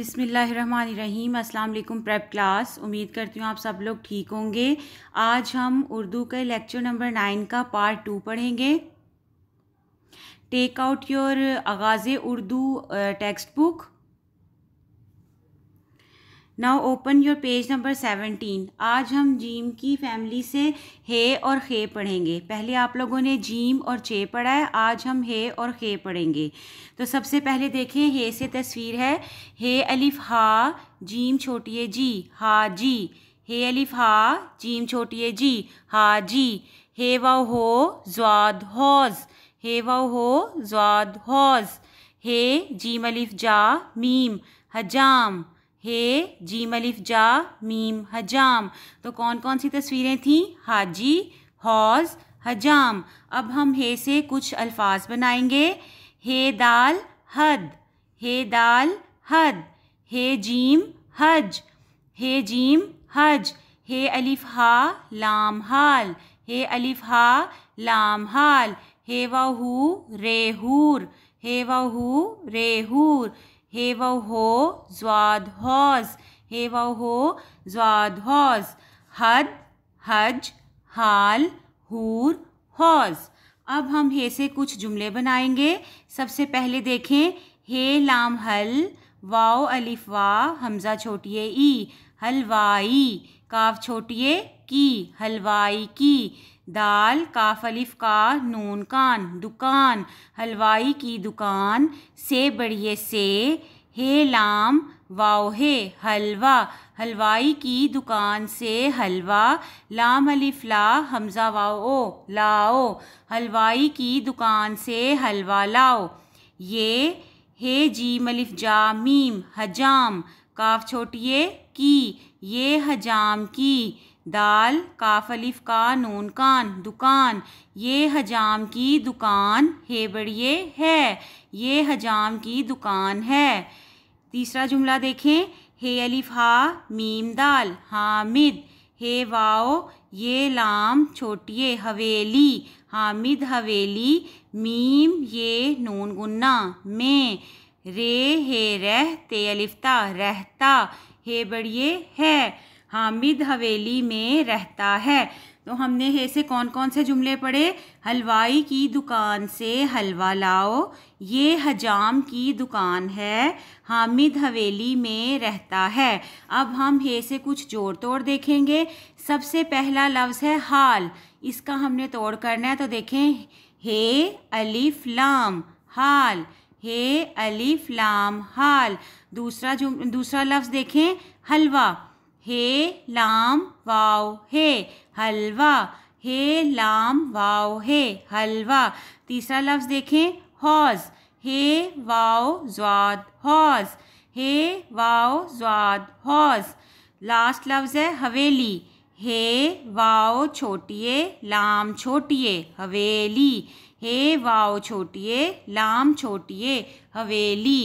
बिसमीम् अल्लाम prep class उम्मीद करती हूँ आप सब लोग ठीक होंगे आज हम उर्दू के लेक्चर नंबर नाइन का पार्ट टू पढ़ेंगे take out your Aaghaz Urdu text book now open your page number seventeen आज हम जीम की फैमिली से हे और खे पढ़ेंगे पहले आप लोगों ने जीम और चे पढ़ा है आज हम हे और खे पढ़ेंगे तो सबसे पहले देखें हे से तस्वीर है हे अलिफ हा जीम छोटी है जी हा जी हे अलिफ हा जीम छोटी है जी हा जी हे वाओ हो ज्वाद हौज हे वाओ हो ज्वाद हौज हे जीम अलिफ जा मीम हजाम हे जीम अलिफ जा मीम हजाम तो कौन कौन सी तस्वीरें थीं हाजी हौज हजाम अब हम हे से कुछ अल्फाज बनाएंगे हे दाल हद हे दाल हद हे जीम हज हे जीम हज हे अलिफ हा लाम हाल हे अलिफ हा लाम हाल हे वाहू रेहूर हे वाहू हूर हे हेवौ हो ज्वाद हे हेवौ हो ज्वाद हौज हद हज हाल हूर हौज अब हम हे से कुछ जुमले बनाएंगे सबसे पहले देखें हे लाम हल वाओ अलिफ वा हमज़ा छोटिए ई हलवाई काफ छोटिए की हलवाई की दाल काफ अलिफ का नून कान दुकान हलवाई की दुकान से बढ़िए से हे लाम वाओ हे हलवा हलवाई की दुकान से हलवा लाम अलिफ ला हमज़ा वाओ ओ लाओ हलवाई की दुकान से हलवा लाओ ये हे जी मलिफ जा मीम हजाम काफ छोटी ये की ये हजाम की दाल काफ अलिफ का नून कान दुकान ये हजाम की दुकान हे बड़िए है ये हजाम की दुकान है तीसरा जुमला देखें हे अलिफ हा मीम दाल हामिद हे वाओ ये लाम छोटिए हवेली हामिद हवेली मीम ये नून गुन्ना में रे हे रह ते अलिफ्ता रहता हे बढ़िए है हामिद हवेली में रहता है तो हमने हे से कौन कौन से जुमले पढ़े हलवाई की दुकान से हलवा लाओ ये हजाम की दुकान है हामिद हवेली में रहता है अब हम हे से कुछ जोड़ तोड़ देखेंगे सबसे पहला लफ्ज़ है हाल इसका हमने तोड़ करना है तो देखें हे अलिफ लाम हाल हे अलीफ लाम हाल दूसरा जुम दूसरा लफ्ज़ देखें हलवा हे लाम वाव हे हलवा हे लाम वाव हे हलवा तीसरा लफ्ज़ देखें हौज हे वाव ज्वाद हौज हे वाव ज्वाद हौज लास्ट लफ्ज़ है हवेली हे वाव छोटिए लाम छोटिए हवेली हे वाव छोटिए लाम छोटिए हवेली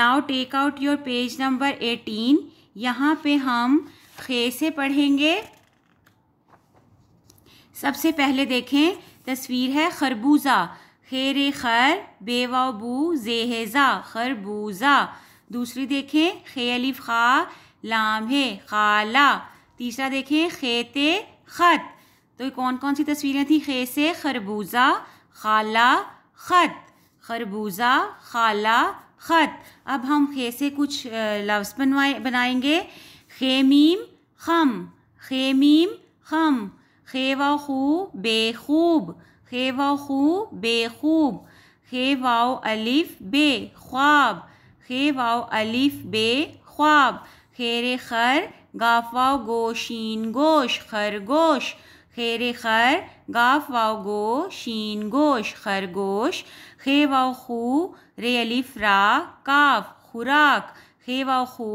now take out your page number eighteen यहाँ पे हम खे से पढ़ेंगे सबसे पहले देखें तस्वीर है खरबूजा खेरे खर बेवा बू जेहेजा खरबूजा दूसरी देखें खे अलिफ खा लाम है खाला तीसरा देखें खेते खत तो कौन कौन सी तस्वीरें थी खे से खरबूजा खाला ख़त खरबूजा खाला ख़त अब हम खे से कुछ लफ्ज़ बनवाए बनाएंगे खेमीम खम खेमीम खम खे व खू बेखूब खे व खू बेखूब खे वाओ अलिफ बे ख्वाब खे वाओ अलिफ बे ख्वाब खेर खर गाफा गोशीन गोश खरगोश खेर खर गाफ वाओ गो शीन गोश खरगोश खे वाओ खू रे अलिफ रा काफ खुराक खे वाओ खू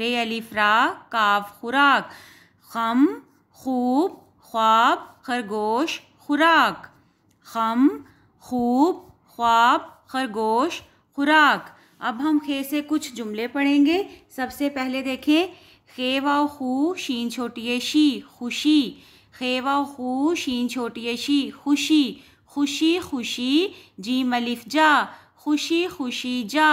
रे अलिफ रा काफ खुराक खम खूब ख्वाब खरगोश खुराक खम खूब ख्वाब खरगोश खुराक अब हम खे से कुछ जुमले पढ़ेंगे सबसे पहले देखें खे वाओ खू शीन छोटिए शी खुशी खेवा खू शीन छोटी शी खुशी खुशी खुशी जी मलिफ़ जा खुशी खुशी जा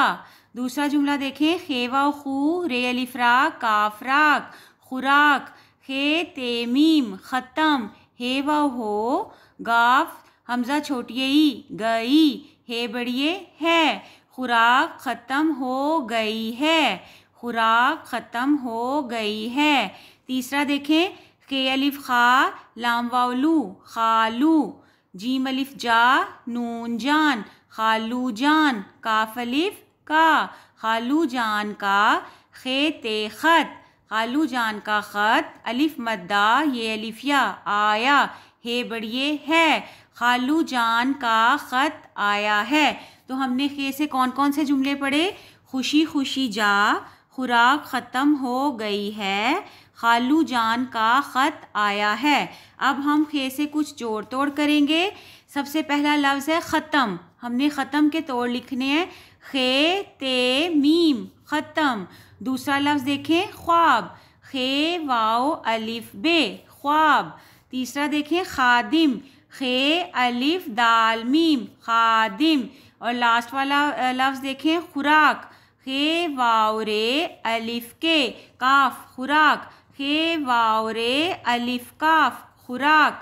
दूसरा जुमला देखें खेवा खू रे अलिफ्रा काफराक खुराक हे ते मीम ख़त्म हे व हो गाफ हमज़ा छोटी ई गई हे बड़िए है खुराक ख़त्म हो गई है खुराक ख़त्म हो गई है तीसरा देखें के अलिफ खा लाम वालू खालू जीम अलिफ जा नून जान खालू जान काफ अलिफ का खालू जान का खे ते ख़त खालू जान का ख़त अलिफ मद्दा ये अलिफिया आया हे बढ़िए है खालू जान का ख़त आया है तो हमने खे से कौन कौन से जुमले पढ़े खुशी खुशी जा खुराक ख़त्म हो गई है खालू जान का ख़त आया है अब हम खे से कुछ जोड़ तोड़ करेंगे सबसे पहला लफ्ज़ है ख़त्म हमने ख़त्म के तोड़ लिखने हैं खे ते मीम ख़त्म दूसरा लफ्ज़ देखें ख्वाब खे वाओ अलिफ बे ख्वाब तीसरा देखें खादिम खे अलिफ दाल मीम खादिम और लास्ट वाला लफ्ज़ देखें खुराक खे वाओ रे अलिफ के काफ खुराक हे वावरे रे अलिफ काफ खुराक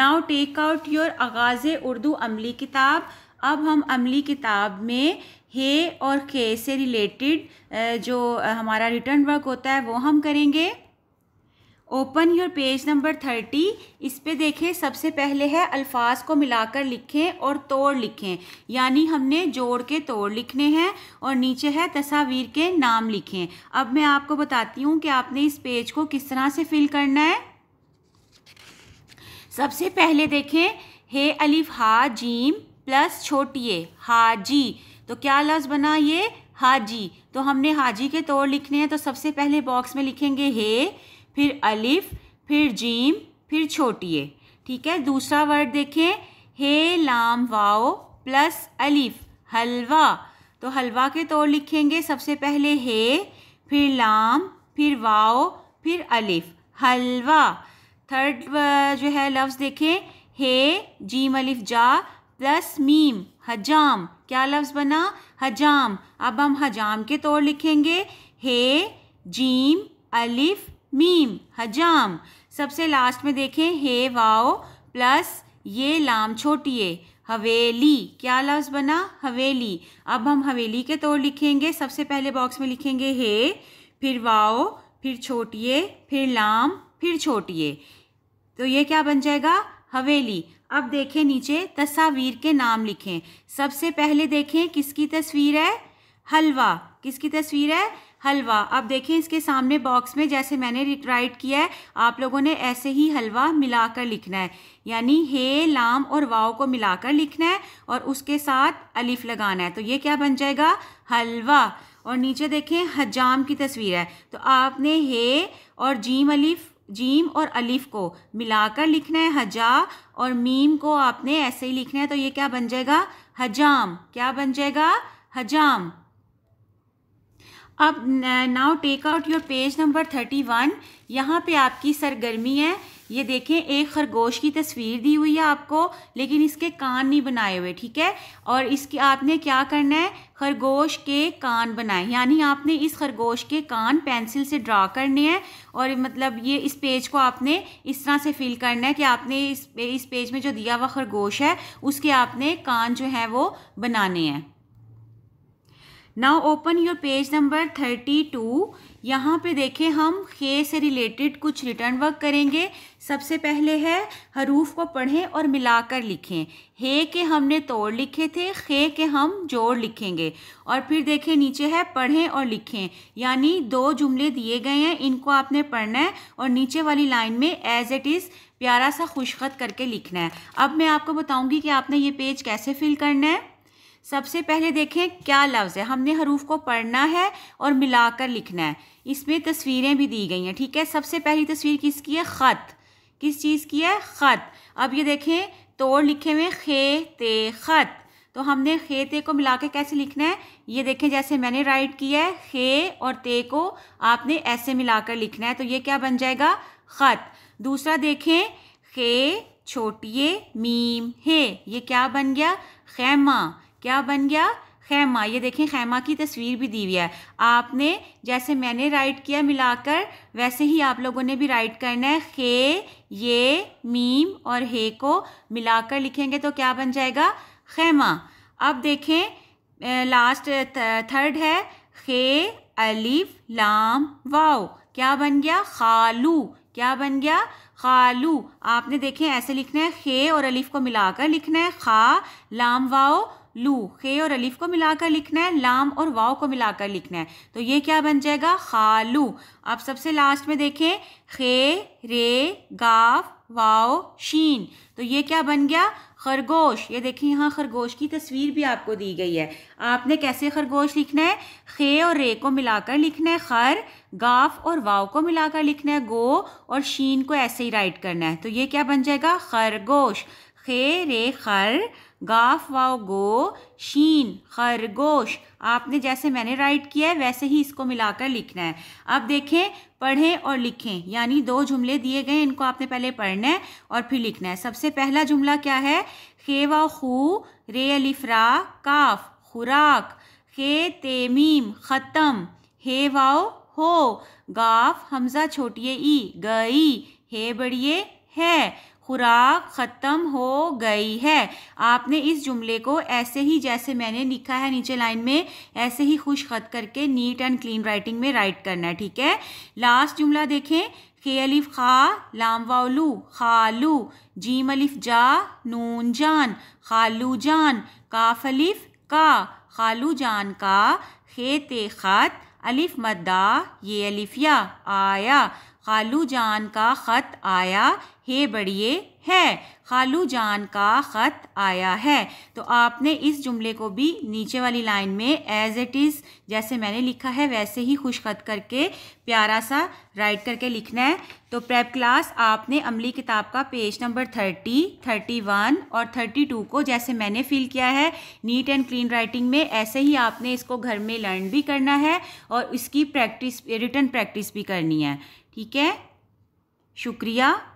now take out your Aaghaz Urdu अमली किताब अब हम अमली किताब में हे और के से रिलेटेड जो हमारा रिटर्न वर्क होता है वो हम करेंगे open your page number thirty इस पर देखें सबसे पहले है अल्फाज को मिलाकर लिखें और तोड़ लिखें यानी हमने जोड़ के तोड़ लिखने हैं और नीचे है तस्वीर के नाम लिखें अब मैं आपको बताती हूँ कि आपने इस पेज को किस तरह से फिल करना है सबसे पहले देखें हे अलिफ हा जीम प्लस छोटी ए हाजी तो क्या लफ्ज़ बना ये हाजी तो हमने हाजी के तोड़ लिखने हैं तो सबसे पहले बॉक्स में लिखेंगे हे फिर अलिफ फिर जीम फिर छोटिए ठीक है दूसरा वर्ड देखें हे लाम वाओ प्लस अलिफ हलवा तो हलवा के तौर लिखेंगे सबसे पहले हे फिर लाम फिर वाओ फिर अलिफ हलवा थर्ड जो है लफ्ज़ देखें हे जीम अलिफ जा प्लस मीम हजाम क्या लफ्ज़ बना हजाम अब हम हजाम के तौर लिखेंगे हे जीम अलिफ मीम हजाम सबसे लास्ट में देखें हे वाओ प्लस ये लाम छोटिए हवेली क्या लफ्ज़ बना हवेली अब हम हवेली के तौर लिखेंगे सबसे पहले बॉक्स में लिखेंगे हे फिर वाओ फिर छोटिए फिर लाम फिर छोटिए तो ये क्या बन जाएगा हवेली अब देखें नीचे तस्वीर के नाम लिखें सबसे पहले देखें किसकी तस्वीर है हलवा किसकी तस्वीर है हलवा अब देखें इसके सामने बॉक्स में जैसे मैंने राइट किया है आप लोगों ने ऐसे ही हलवा मिलाकर लिखना है यानी हे लाम और वाव को मिलाकर लिखना है और उसके साथ अलिफ लगाना है तो ये क्या बन जाएगा हलवा और नीचे देखें हजाम की तस्वीर है तो आपने हे और जीम अलिफ जीम और अलिफ को मिलाकर लिखना है हजा और मीम को आपने ऐसे ही लिखना है तो ये क्या बन जाएगा हजाम क्या बन जाएगा हजाम अब now take out your page number thirty one यहाँ पर आपकी सरगर्मी है ये देखें एक खरगोश की तस्वीर दी हुई है आपको लेकिन इसके कान नहीं बनाए हुए ठीक है और इसके आपने क्या करना है खरगोश के कान बनाए यानी आपने इस खरगोश के कान पेंसिल से ड्रा करने हैं और मतलब ये इस पेज को आपने इस तरह से फिल करना है कि आपने इस इस पेज में जो दिया हुआ खरगोश है उसके आपने कान जो है वो बनाने हैं now open your page number thirty two यहाँ पे देखें हम खे से रिलेटेड कुछ रिटर्न वर्क करेंगे सबसे पहले है हरूफ को पढ़ें और मिलाकर लिखें हे के हमने तोड़ लिखे थे खे के हम जोड़ लिखेंगे और फिर देखें नीचे है पढ़ें और लिखें यानी दो जुमले दिए गए हैं इनको आपने पढ़ना है और नीचे वाली लाइन में एज इट इज़ प्यारा सा खुशखत करके लिखना है अब मैं आपको बताऊंगी कि आपने ये पेज कैसे फिल करना है सबसे पहले देखें क्या लफ्ज़ है हमने हरूफ को पढ़ना है और मिलाकर लिखना है इसमें तस्वीरें भी दी गई हैं ठीक है सबसे पहली तस्वीर किसकी है ख़त किस चीज़ की है ख़त अब ये देखें तोड़ लिखे हुए खे ते ख़त तो हमने खे ते को मिला के कैसे लिखना है ये देखें जैसे मैंने राइट किया है खे और ते को आपने ऐसे मिलाकर लिखना है तो ये क्या बन जाएगा ख़त दूसरा देखें खे छोटिए मीम हे ये क्या बन गया खेमा क्या बन गया खैमा ये देखें खैमा की तस्वीर भी दी हुई है आपने जैसे मैंने राइट किया मिलाकर वैसे ही आप लोगों ने भी राइट करना है खे ये मीम और हे को मिलाकर लिखेंगे तो क्या बन जाएगा खैमा अब देखें लास्ट थर्ड है खे अलिफ लाम वाओ क्या बन गया खालू क्या बन गया खालू आपने देखें ऐसे लिखना है खे और अलिफ को मिलाकर लिखना है खा लाम वाओ लू खे और अलीफ को मिलाकर लिखना है लाम और वाव को मिलाकर लिखना है तो ये क्या बन जाएगा खालू आप सबसे लास्ट में देखें खे रे गाफ वाओ शीन तो ये क्या बन गया खरगोश ये देखिए यहाँ खरगोश की तस्वीर भी आपको दी गई है आपने कैसे खरगोश लिखना है खे और रे को मिलाकर लिखना है खर गाफ और वाव को मिलाकर लिखना है गो और शीन को ऐसे ही राइट करना है तो ये क्या बन जाएगा खरगोश खे रे खर गाफ वाओ गो शीन खरगोश आपने जैसे मैंने राइट किया है वैसे ही इसको मिलाकर लिखना है अब देखें पढ़ें और लिखें यानी दो जुमले दिए गए इनको आपने पहले पढ़ना है और फिर लिखना है सबसे पहला जुमला क्या है खे वाओ खू रे अलिफ्रा काफ खुराक खे तेमीम ख़त्म हे वाओ हो गाफ हमज़ा छोटिए ई गई हे बढ़िए है खुराक ख़त्म हो गई है आपने इस जुमले को ऐसे ही जैसे मैंने लिखा है नीचे लाइन में ऐसे ही खुश खत करके नीट एंड क्लीन राइटिंग में राइट करना है ठीक है लास्ट जुमला देखें खे अलिफ खा लाम वालू खालू जीम अलिफ जा नून जान खालू जान काफ अलिफ का खालू जान का खे ते खत अलिफ मद्दा ये अलिफ़िया आया खालू जान का ख़त आया हे बड़िए है खालू जान का ख़त आया है तो आपने इस जुमले को भी नीचे वाली लाइन में एज इट इज़ जैसे मैंने लिखा है वैसे ही खुश खत करके प्यारा सा राइट करके लिखना है तो प्रेप क्लास आपने अमली किताब का page number thirty thirty one और थर्टी टू को जैसे मैंने फिल किया है नीट एंड क्लीन राइटिंग में ऐसे ही आपने इसको घर में लर्न भी करना है और इसकी प्रैक्टिस रिटर्न प्रैक्टिस भी करनी है ठीक है शुक्रिया